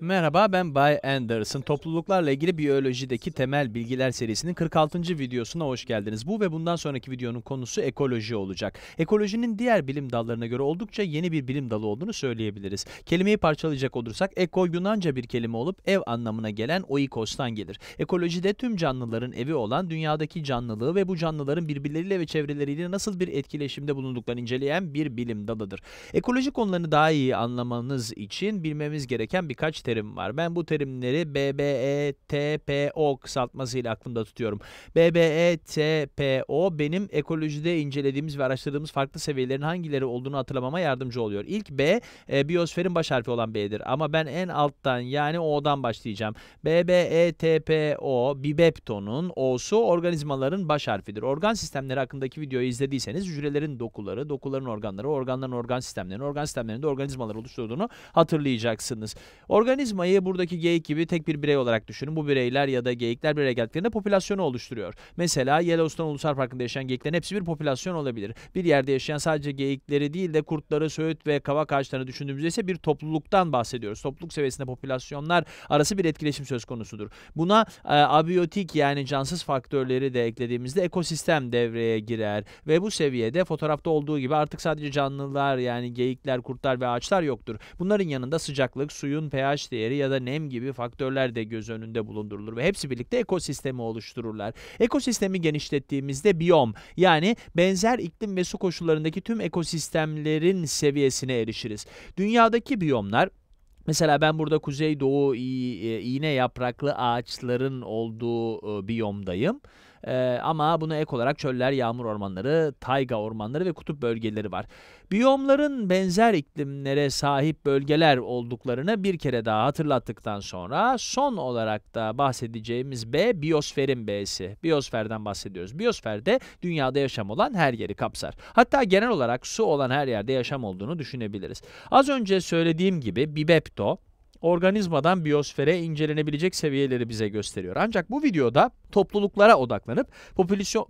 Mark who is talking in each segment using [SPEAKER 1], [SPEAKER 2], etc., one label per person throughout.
[SPEAKER 1] Merhaba ben Bay Anderson. Topluluklarla ilgili biyolojideki temel bilgiler serisinin 46. videosuna hoş geldiniz. Bu ve bundan sonraki videonun konusu ekoloji olacak. Ekolojinin diğer bilim dallarına göre oldukça yeni bir bilim dalı olduğunu söyleyebiliriz. Kelimeyi parçalayacak olursak eko Yunanca bir kelime olup ev anlamına gelen oikos'tan gelir. Ekolojide tüm canlıların evi olan dünyadaki canlılığı ve bu canlıların birbirleriyle ve çevreleriyle nasıl bir etkileşimde bulunduklarını inceleyen bir bilim dalıdır. Ekoloji konularını daha iyi anlamanız için bilmemiz gereken birkaç terim var. Ben bu terimleri BBETPO kısaltmasıyla aklımda tutuyorum. BBETPO benim ekolojide incelediğimiz ve araştırdığımız farklı seviyelerin hangileri olduğunu hatırlamama yardımcı oluyor. İlk B e, biyosferin baş harfi olan B'dir ama ben en alttan yani O'dan başlayacağım. BBETPO Bibepton'un O'su organizmaların baş harfidir. Organ sistemleri hakkındaki videoyu izlediyseniz hücrelerin dokuları, dokuların organları, organların organ sistemlerini, organ sistemlerinde organizmalar oluşturduğunu hatırlayacaksınız. Organ Organizmayı buradaki geyik gibi tek bir birey olarak düşünün. Bu bireyler ya da geyikler bir araya geldiklerinde popülasyonu oluşturuyor. Mesela Yellowstone Ulusal Parkı'nda yaşayan geyiklerin hepsi bir popülasyon olabilir. Bir yerde yaşayan sadece geyikleri değil de kurtları, söğüt ve kavak ağaçlarını düşündüğümüzde ise bir topluluktan bahsediyoruz. Topluluk seviyesinde popülasyonlar arası bir etkileşim söz konusudur. Buna e, abiyotik yani cansız faktörleri de eklediğimizde ekosistem devreye girer ve bu seviyede fotoğrafta olduğu gibi artık sadece canlılar yani geyikler, kurtlar ve ağaçlar yoktur. Bunların yanında sıcaklık, suyun pH değeri ya da nem gibi faktörler de göz önünde bulundurulur ve hepsi birlikte ekosistemi oluştururlar. Ekosistemi genişlettiğimizde biyom yani benzer iklim ve su koşullarındaki tüm ekosistemlerin seviyesine erişiriz. Dünyadaki biyomlar Mesela ben burada kuzeydoğu e, iğne yapraklı ağaçların olduğu e, biyomdayım. E, ama buna ek olarak çöller, yağmur ormanları, tayga ormanları ve kutup bölgeleri var. Biyomların benzer iklimlere sahip bölgeler olduklarını bir kere daha hatırlattıktan sonra son olarak da bahsedeceğimiz B biyosferin B'si. Biyosferden bahsediyoruz. Biyosfer de dünyada yaşam olan her yeri kapsar. Hatta genel olarak su olan her yerde yaşam olduğunu düşünebiliriz. Az önce söylediğim gibi Bibepto organizmadan biyosfere incelenebilecek seviyeleri bize gösteriyor. Ancak bu videoda topluluklara odaklanıp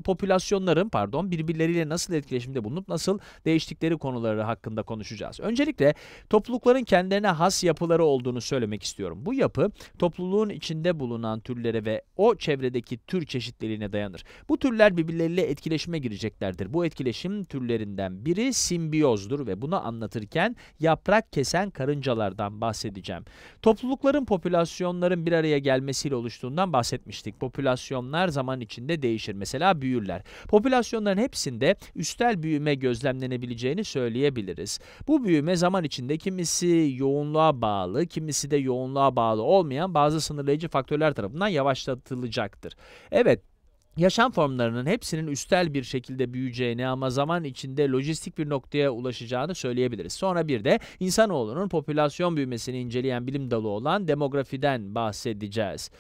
[SPEAKER 1] popülasyonların pardon birbirleriyle nasıl etkileşimde bulunup nasıl değiştikleri konuları hakkında konuşacağız. Öncelikle toplulukların kendilerine has yapıları olduğunu söylemek istiyorum. Bu yapı topluluğun içinde bulunan türlere ve o çevredeki tür çeşitliliğine dayanır. Bu türler birbirleriyle etkileşime gireceklerdir. Bu etkileşim türlerinden biri simbiyozdur ve bunu anlatırken yaprak kesen karıncalardan bahsedeceğim. Toplulukların popülasyonların bir araya gelmesiyle oluştuğundan bahsetmiştik. Popülasyon popülasyonlar zaman içinde değişir. Mesela büyürler. Popülasyonların hepsinde üstel büyüme gözlemlenebileceğini söyleyebiliriz. Bu büyüme zaman içinde kimisi yoğunluğa bağlı, kimisi de yoğunluğa bağlı olmayan bazı sınırlayıcı faktörler tarafından yavaşlatılacaktır. Evet, yaşam formlarının hepsinin üstel bir şekilde büyüyeceğini ama zaman içinde lojistik bir noktaya ulaşacağını söyleyebiliriz. Sonra bir de insanoğlunun popülasyon büyümesini inceleyen bilim dalı olan demografiden bahsedeceğiz.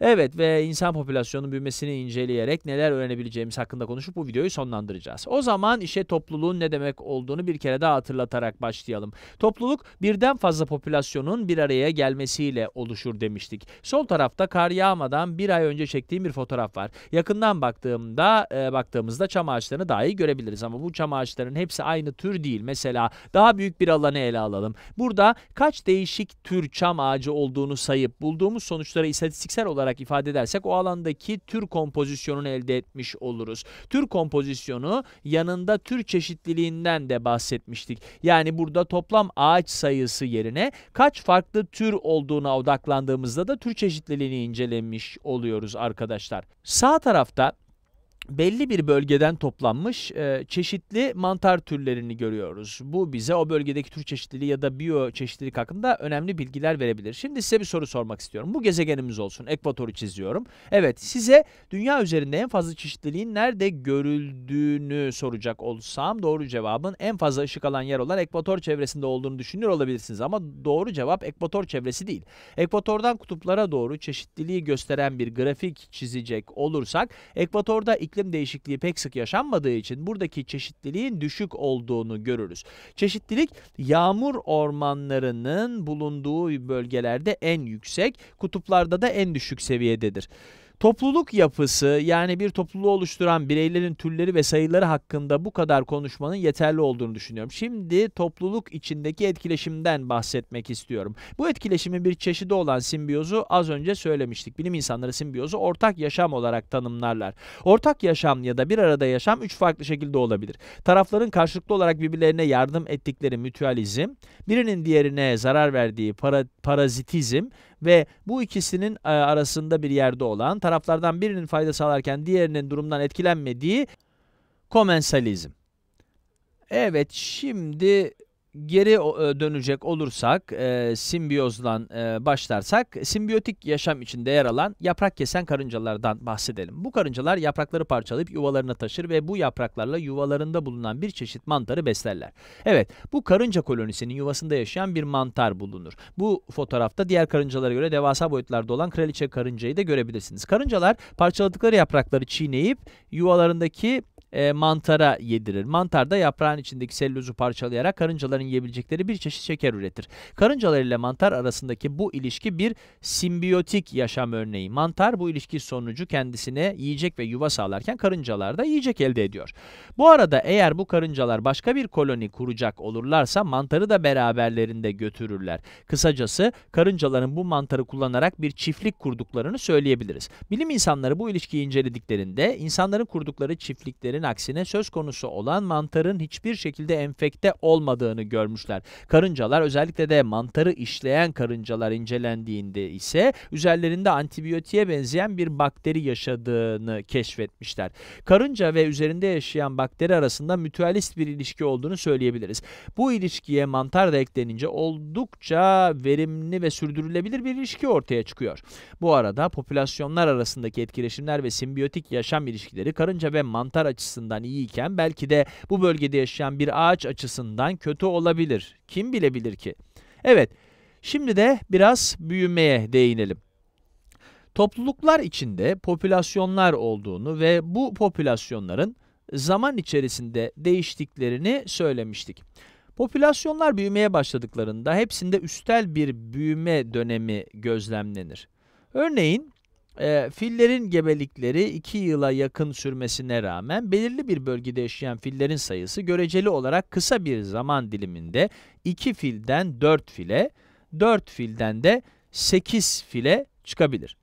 [SPEAKER 1] Evet ve insan popülasyonunun büyümesini inceleyerek neler öğrenebileceğimiz hakkında konuşup bu videoyu sonlandıracağız. O zaman işe topluluğun ne demek olduğunu bir kere daha hatırlatarak başlayalım. Topluluk birden fazla popülasyonun bir araya gelmesiyle oluşur demiştik. Sol tarafta kar yağmadan bir ay önce çektiğim bir fotoğraf var. Yakından baktığımda e, baktığımızda çam ağaçlarını daha iyi görebiliriz ama bu çam ağaçlarının hepsi aynı tür değil. Mesela daha büyük bir alanı ele alalım. Burada kaç değişik tür çam ağacı olduğunu sayıp bulduğumuz sonuçları istatistiksel olarak olarak ifade edersek o alandaki tür kompozisyonunu elde etmiş oluruz. Tür kompozisyonu yanında tür çeşitliliğinden de bahsetmiştik. Yani burada toplam ağaç sayısı yerine kaç farklı tür olduğuna odaklandığımızda da tür çeşitliliğini incelemiş oluyoruz arkadaşlar. Sağ tarafta belli bir bölgeden toplanmış e, çeşitli mantar türlerini görüyoruz. Bu bize o bölgedeki tür çeşitliliği ya da biyo çeşitlilik hakkında önemli bilgiler verebilir. Şimdi size bir soru sormak istiyorum. Bu gezegenimiz olsun. Ekvatoru çiziyorum. Evet size dünya üzerinde en fazla çeşitliliğin nerede görüldüğünü soracak olsam doğru cevabın en fazla ışık alan yer olan ekvator çevresinde olduğunu düşünür olabilirsiniz. Ama doğru cevap ekvator çevresi değil. Ekvatordan kutuplara doğru çeşitliliği gösteren bir grafik çizecek olursak ekvatorda iklim iklim değişikliği pek sık yaşanmadığı için buradaki çeşitliliğin düşük olduğunu görürüz. Çeşitlilik yağmur ormanlarının bulunduğu bölgelerde en yüksek, kutuplarda da en düşük seviyededir. Topluluk yapısı yani bir topluluğu oluşturan bireylerin türleri ve sayıları hakkında bu kadar konuşmanın yeterli olduğunu düşünüyorum. Şimdi topluluk içindeki etkileşimden bahsetmek istiyorum. Bu etkileşimin bir çeşidi olan simbiyozu az önce söylemiştik. Bilim insanları simbiyozu ortak yaşam olarak tanımlarlar. Ortak yaşam ya da bir arada yaşam üç farklı şekilde olabilir. Tarafların karşılıklı olarak birbirlerine yardım ettikleri mütüalizm, birinin diğerine zarar verdiği para, parazitizm ve bu ikisinin e, arasında bir yerde olan taraflardan birinin fayda sağlarken diğerinin durumdan etkilenmediği komensalizm. Evet şimdi geri e, dönecek olursak e, simbiyozdan e, başlarsak simbiyotik yaşam içinde yer alan yaprak kesen karıncalardan bahsedelim. Bu karıncalar yaprakları parçalayıp yuvalarına taşır ve bu yapraklarla yuvalarında bulunan bir çeşit mantarı beslerler. Evet bu karınca kolonisinin yuvasında yaşayan bir mantar bulunur. Bu fotoğrafta diğer karıncalara göre devasa boyutlarda olan kraliçe karıncayı da görebilirsiniz. Karıncalar parçaladıkları yaprakları çiğneyip yuvalarındaki e, mantara yedirir. Mantar da yaprağın içindeki selülozu parçalayarak karıncaların yiyebilecekleri bir çeşit şeker üretir. Karıncalar ile mantar arasındaki bu ilişki bir simbiyotik yaşam örneği. Mantar bu ilişki sonucu kendisine yiyecek ve yuva sağlarken karıncalar da yiyecek elde ediyor. Bu arada eğer bu karıncalar başka bir koloni kuracak olurlarsa mantarı da beraberlerinde götürürler. Kısacası karıncaların bu mantarı kullanarak bir çiftlik kurduklarını söyleyebiliriz. Bilim insanları bu ilişkiyi incelediklerinde insanların kurdukları çiftliklerin düşünenlerin aksine söz konusu olan mantarın hiçbir şekilde enfekte olmadığını görmüşler. Karıncalar özellikle de mantarı işleyen karıncalar incelendiğinde ise üzerlerinde antibiyotiğe benzeyen bir bakteri yaşadığını keşfetmişler. Karınca ve üzerinde yaşayan bakteri arasında mütualist bir ilişki olduğunu söyleyebiliriz. Bu ilişkiye mantar da eklenince oldukça verimli ve sürdürülebilir bir ilişki ortaya çıkıyor. Bu arada popülasyonlar arasındaki etkileşimler ve simbiyotik yaşam ilişkileri karınca ve mantar açısından açısından iyiyken belki de bu bölgede yaşayan bir ağaç açısından kötü olabilir. Kim bilebilir ki? Evet, şimdi de biraz büyümeye değinelim. Topluluklar içinde popülasyonlar olduğunu ve bu popülasyonların zaman içerisinde değiştiklerini söylemiştik. Popülasyonlar büyümeye başladıklarında hepsinde üstel bir büyüme dönemi gözlemlenir. Örneğin e, fillerin gebelikleri 2 yıla yakın sürmesine rağmen belirli bir bölgede yaşayan fillerin sayısı göreceli olarak kısa bir zaman diliminde 2 filden 4 file, 4 filden de 8 file çıkabilir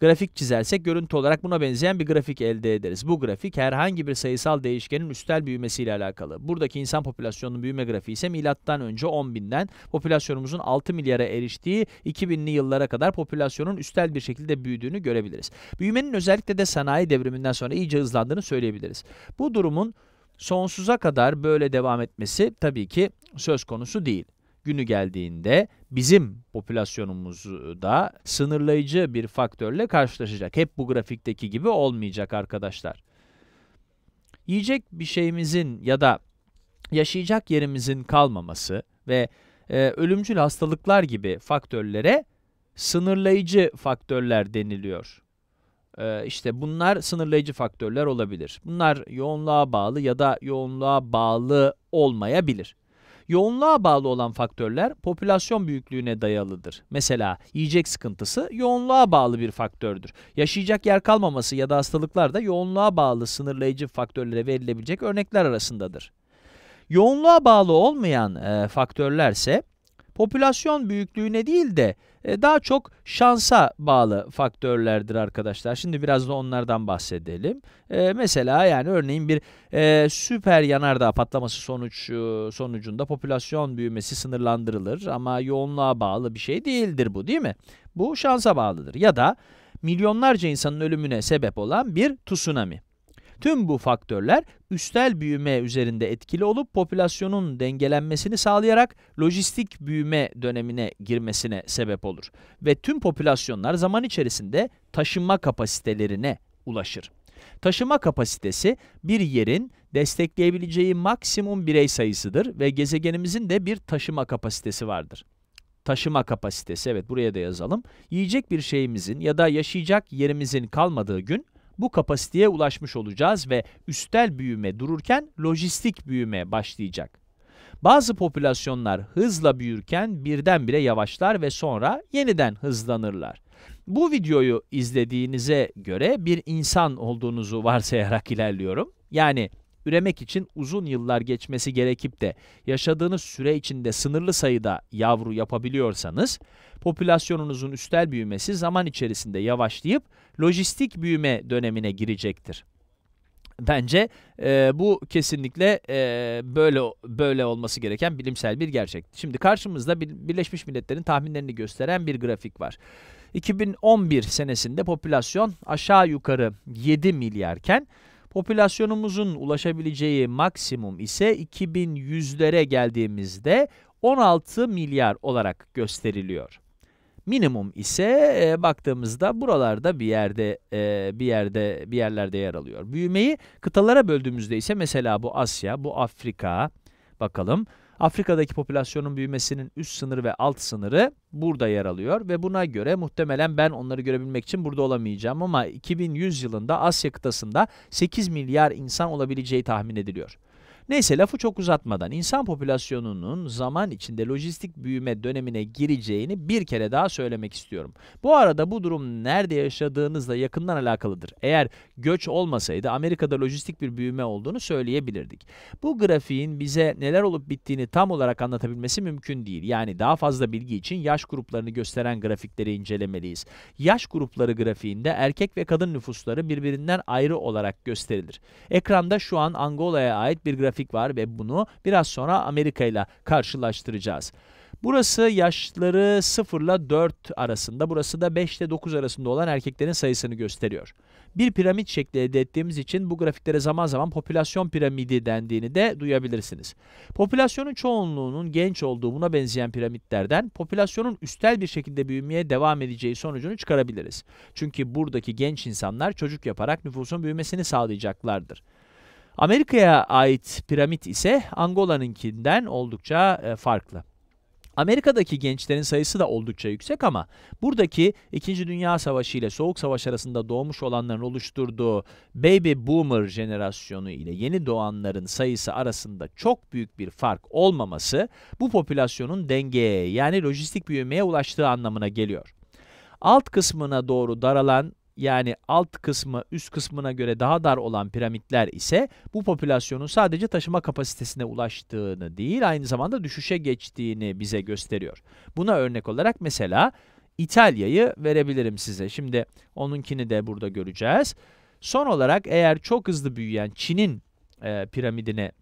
[SPEAKER 1] grafik çizersek görüntü olarak buna benzeyen bir grafik elde ederiz. Bu grafik herhangi bir sayısal değişkenin üstel büyümesiyle alakalı. Buradaki insan popülasyonunun büyüme grafiği ise milattan önce 10 popülasyonumuzun 6 milyara eriştiği 2000'li yıllara kadar popülasyonun üstel bir şekilde büyüdüğünü görebiliriz. Büyümenin özellikle de sanayi devriminden sonra iyice hızlandığını söyleyebiliriz. Bu durumun sonsuza kadar böyle devam etmesi tabii ki söz konusu değil günü geldiğinde bizim popülasyonumuzda e, sınırlayıcı bir faktörle karşılaşacak. Hep bu grafikteki gibi olmayacak arkadaşlar. Yiyecek bir şeyimizin ya da yaşayacak yerimizin kalmaması ve e, ölümcül hastalıklar gibi faktörlere sınırlayıcı faktörler deniliyor. E, işte bunlar sınırlayıcı faktörler olabilir. Bunlar yoğunluğa bağlı ya da yoğunluğa bağlı olmayabilir. Yoğunluğa bağlı olan faktörler popülasyon büyüklüğüne dayalıdır. Mesela yiyecek sıkıntısı yoğunluğa bağlı bir faktördür. Yaşayacak yer kalmaması ya da hastalıklar da yoğunluğa bağlı sınırlayıcı faktörlere verilebilecek örnekler arasındadır. Yoğunluğa bağlı olmayan e, faktörlerse popülasyon büyüklüğüne değil de e, daha çok şansa bağlı faktörlerdir arkadaşlar. Şimdi biraz da onlardan bahsedelim. E, mesela yani örneğin bir e, süper yanardağ patlaması sonuç sonucunda popülasyon büyümesi sınırlandırılır ama yoğunluğa bağlı bir şey değildir bu değil mi? Bu şansa bağlıdır. Ya da milyonlarca insanın ölümüne sebep olan bir tsunami. Tüm bu faktörler üstel büyüme üzerinde etkili olup popülasyonun dengelenmesini sağlayarak lojistik büyüme dönemine girmesine sebep olur ve tüm popülasyonlar zaman içerisinde taşınma kapasitelerine ulaşır. Taşıma kapasitesi bir yerin destekleyebileceği maksimum birey sayısıdır ve gezegenimizin de bir taşıma kapasitesi vardır. Taşıma kapasitesi evet buraya da yazalım. Yiyecek bir şeyimizin ya da yaşayacak yerimizin kalmadığı gün bu kapasiteye ulaşmış olacağız ve üstel büyüme dururken lojistik büyüme başlayacak. Bazı popülasyonlar hızla büyürken birdenbire yavaşlar ve sonra yeniden hızlanırlar. Bu videoyu izlediğinize göre bir insan olduğunuzu varsayarak ilerliyorum. Yani üremek için uzun yıllar geçmesi gerekip de yaşadığınız süre içinde sınırlı sayıda yavru yapabiliyorsanız, popülasyonunuzun üstel büyümesi zaman içerisinde yavaşlayıp lojistik büyüme dönemine girecektir. Bence e, bu kesinlikle e, böyle böyle olması gereken bilimsel bir gerçek. Şimdi karşımızda Birleşmiş Milletler'in tahminlerini gösteren bir grafik var. 2011 senesinde popülasyon aşağı yukarı 7 milyarken popülasyonumuzun ulaşabileceği maksimum ise 2100'lere geldiğimizde 16 milyar olarak gösteriliyor. Minimum ise e, baktığımızda buralarda bir yerde e, bir yerde bir yerlerde yer alıyor. Büyümeyi kıtalara böldüğümüzde ise mesela bu Asya, bu Afrika bakalım. Afrika'daki popülasyonun büyümesinin üst sınırı ve alt sınırı burada yer alıyor ve buna göre muhtemelen ben onları görebilmek için burada olamayacağım ama 2100 yılında Asya kıtasında 8 milyar insan olabileceği tahmin ediliyor. Neyse lafı çok uzatmadan insan popülasyonunun zaman içinde lojistik büyüme dönemine gireceğini bir kere daha söylemek istiyorum. Bu arada bu durum nerede yaşadığınızla yakından alakalıdır. Eğer göç olmasaydı Amerika'da lojistik bir büyüme olduğunu söyleyebilirdik. Bu grafiğin bize neler olup bittiğini tam olarak anlatabilmesi mümkün değil. Yani daha fazla bilgi için yaş gruplarını gösteren grafikleri incelemeliyiz. Yaş grupları grafiğinde erkek ve kadın nüfusları birbirinden ayrı olarak gösterilir. Ekranda şu an Angola'ya ait bir grafik grafik var ve bunu biraz sonra Amerika ile karşılaştıracağız. Burası yaşları 0 ile 4 arasında, burası da 5 ile 9 arasında olan erkeklerin sayısını gösteriyor. Bir piramit şekli elde ettiğimiz için bu grafiklere zaman zaman popülasyon piramidi dendiğini de duyabilirsiniz. Popülasyonun çoğunluğunun genç olduğu buna benzeyen piramitlerden popülasyonun üstel bir şekilde büyümeye devam edeceği sonucunu çıkarabiliriz. Çünkü buradaki genç insanlar çocuk yaparak nüfusun büyümesini sağlayacaklardır. Amerika'ya ait piramit ise Angola'nınkinden oldukça e, farklı. Amerika'daki gençlerin sayısı da oldukça yüksek ama buradaki 2. Dünya Savaşı ile Soğuk Savaş arasında doğmuş olanların oluşturduğu baby boomer jenerasyonu ile yeni doğanların sayısı arasında çok büyük bir fark olmaması bu popülasyonun dengeye yani lojistik büyümeye ulaştığı anlamına geliyor. Alt kısmına doğru daralan yani alt kısmı üst kısmına göre daha dar olan piramitler ise bu popülasyonun sadece taşıma kapasitesine ulaştığını değil aynı zamanda düşüşe geçtiğini bize gösteriyor. Buna örnek olarak mesela İtalya'yı verebilirim size. Şimdi onunkini de burada göreceğiz. Son olarak eğer çok hızlı büyüyen Çin'in e, piramidine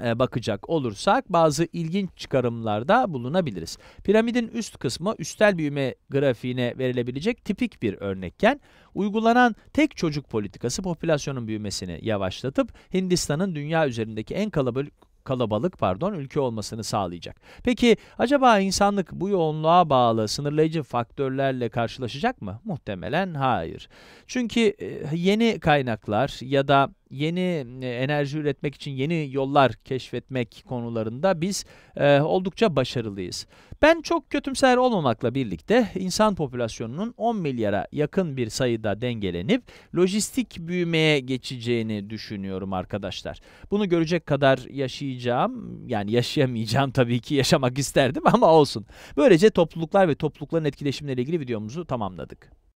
[SPEAKER 1] e, bakacak olursak bazı ilginç çıkarımlarda bulunabiliriz. Piramidin üst kısmı üstel büyüme grafiğine verilebilecek tipik bir örnekken uygulanan tek çocuk politikası popülasyonun büyümesini yavaşlatıp Hindistan'ın dünya üzerindeki en kalabalık kalabalık pardon ülke olmasını sağlayacak. Peki acaba insanlık bu yoğunluğa bağlı sınırlayıcı faktörlerle karşılaşacak mı? Muhtemelen hayır. Çünkü e, yeni kaynaklar ya da yeni e, enerji üretmek için yeni yollar keşfetmek konularında biz e, oldukça başarılıyız. Ben çok kötümser olmamakla birlikte insan popülasyonunun 10 milyara yakın bir sayıda dengelenip lojistik büyümeye geçeceğini düşünüyorum arkadaşlar. Bunu görecek kadar yaşayacağım yani yaşayamayacağım tabii ki yaşamak isterdim ama olsun. Böylece topluluklar ve toplulukların etkileşimleriyle ilgili videomuzu tamamladık.